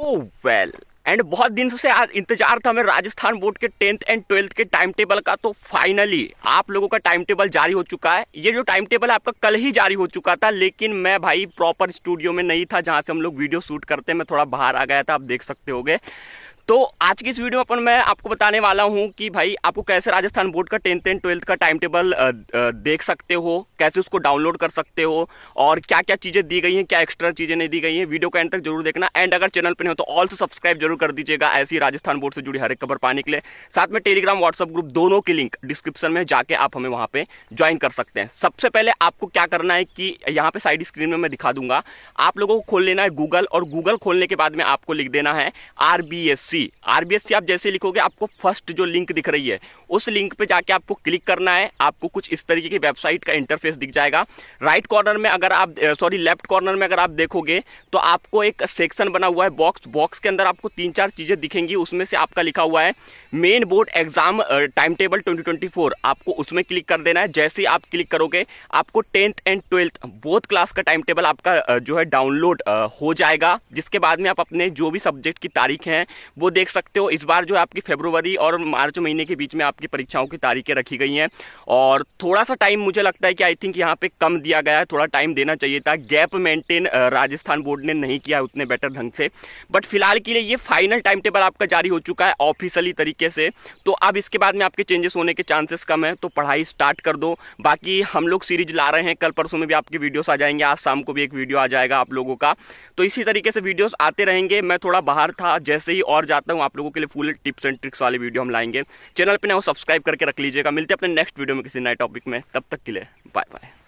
O well and बहुत दिन से आज इंतजार था हमें राजस्थान बोर्ड के टेंथ एंड ट्वेल्थ के टाइम टेबल का तो फाइनली आप लोगों का टाइम टेबल जारी हो चुका है ये जो टाइम टेबल आपका कल ही जारी हो चुका था लेकिन मैं भाई प्रॉपर स्टूडियो में नहीं था जहाँ से हम लोग वीडियो शूट करते मैं थोड़ा बाहर आ गया था आप देख सकते हो तो आज की इस वीडियो में अपन मैं आपको बताने वाला हूँ कि भाई आपको कैसे राजस्थान बोर्ड का टेंथ एंड ट्वेल्थ का टाइम टेबल देख सकते हो कैसे उसको डाउनलोड कर सकते हो और क्या क्या चीज़ें दी गई हैं क्या एक्स्ट्रा चीज़ें नहीं दी गई हैं वीडियो का एंड तक जरूर देखना एंड अगर चैनल पर नहीं हो तो ऑल्सो सब्सक्राइब जरूर कर दीजिएगा ऐसी राजस्थान बोर्ड से जुड़ी हर एक खबर पाने के लिए साथ में टेलीग्राम व्हाट्सअप ग्रुप दोनों की लिंक डिस्क्रिप्शन में जाके आप हमें वहाँ पर ज्वाइन कर सकते हैं सबसे पहले आपको क्या करना है कि यहाँ पर साइड स्क्रीन में मैं दिखा दूंगा आप लोगों को खोल लेना है गूगल और गूगल खोलने के बाद में आपको लिख देना है R C R B S C आप जैसे लिखोगे आपको फर्स्ट जो लिंक दिख रही है उस लिंक पे जाके आपको क्लिक करना है आपको कुछ इस तरीके की वेबसाइट का इंटरफेस दिख जाएगा राइट कॉर्नर में अगर आप सॉरी लेफ्ट कॉर्नर में अगर आप देखोगे तो आपको एक सेक्शन बना हुआ है बॉक्स बॉक्स के अंदर आपको तीन चार चीज़ें दिखेंगी उसमें से आपका लिखा हुआ है main board exam time table twenty आपको उसमें क्लिक कर देना है जैसे आप क्लिक करोगे आपको tenth and twelfth both class का टाइम टेबल आपका जो है डाउनलोड हो जाएगा जिसके बाद में आप अपने जो भी सब्जेक्ट की तारीख है वो देख सकते हो इस बार जो आपकी फेब्रुवरी और मार्च महीने के बीच में आपकी परीक्षाओं की तारीखें रखी गई हैं और थोड़ा सा टाइम मुझे लगता है कि आई थिंक यहाँ पे कम दिया गया है थोड़ा टाइम देना चाहिए था गैप मेंटेन राजस्थान बोर्ड ने नहीं किया उतने बेटर ढंग से बट फिलहाल के लिए ये फाइनल टाइम टेबल आपका जारी हो चुका है ऑफिशियली तरीके से तो अब इसके बाद में आपके चेंजेस होने के चांसेस कम है तो पढ़ाई स्टार्ट कर दो बाकी हम लोग सीरीज ला रहे हैं कल परसों में भी आपके वीडियोस आ जाएंगे आज शाम को भी एक वीडियो आ जाएगा आप लोगों का तो इसी तरीके से वीडियोस आते रहेंगे मैं थोड़ा बाहर था जैसे ही और जाता हूँ आप लोगों के लिए फुल टिप्स एंड ट्रिक्स वाली वीडियो हम लाएंगे चैनल पर ना सब्सक्राइब करके रख लीजिएगा मिलते हैं अपने नेक्स्ट वीडियो में किसी नए टॉपिक में तब तक के लिए बाय बाय